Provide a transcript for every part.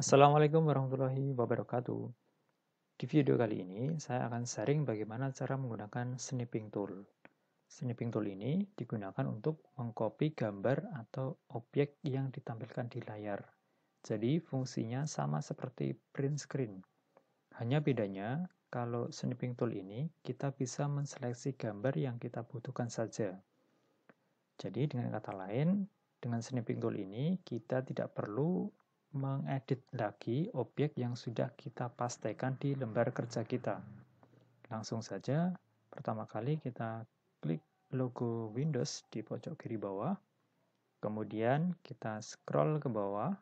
Assalamualaikum warahmatullahi wabarakatuh. Di video kali ini, saya akan sharing bagaimana cara menggunakan snipping tool. Snipping tool ini digunakan untuk mengcopy gambar atau objek yang ditampilkan di layar. Jadi, fungsinya sama seperti print screen. Hanya bedanya, kalau snipping tool ini, kita bisa menseleksi gambar yang kita butuhkan saja. Jadi, dengan kata lain, dengan snipping tool ini, kita tidak perlu mengedit lagi objek yang sudah kita pastikan di lembar kerja kita. Langsung saja, pertama kali kita klik logo Windows di pojok kiri bawah, kemudian kita scroll ke bawah,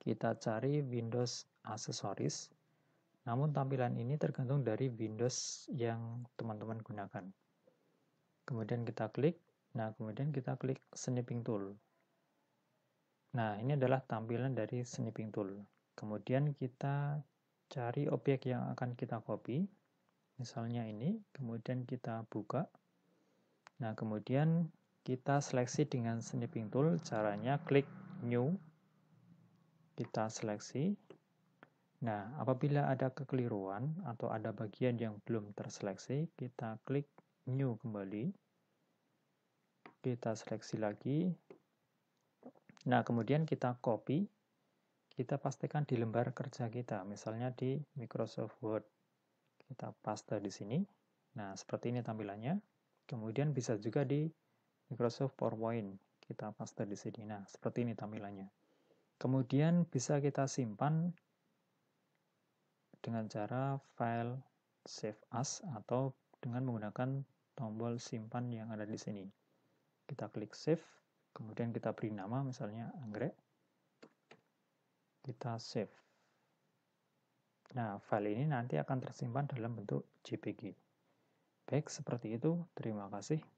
kita cari Windows Accessories, namun tampilan ini tergantung dari Windows yang teman-teman gunakan. Kemudian kita klik, nah kemudian kita klik Snipping Tool. Nah, ini adalah tampilan dari snipping tool. Kemudian kita cari objek yang akan kita copy. Misalnya ini, kemudian kita buka. Nah, kemudian kita seleksi dengan snipping tool. Caranya klik new. Kita seleksi. Nah, apabila ada kekeliruan atau ada bagian yang belum terseleksi, kita klik new kembali. Kita seleksi lagi, Nah, kemudian kita copy, kita pastikan di lembar kerja kita, misalnya di Microsoft Word. Kita paste di sini. Nah, seperti ini tampilannya. Kemudian bisa juga di Microsoft PowerPoint. Kita paste di sini. Nah, seperti ini tampilannya. Kemudian bisa kita simpan dengan cara file save as atau dengan menggunakan tombol simpan yang ada di sini. Kita klik save kemudian kita beri nama misalnya anggrek kita save nah file ini nanti akan tersimpan dalam bentuk JPG baik seperti itu terima kasih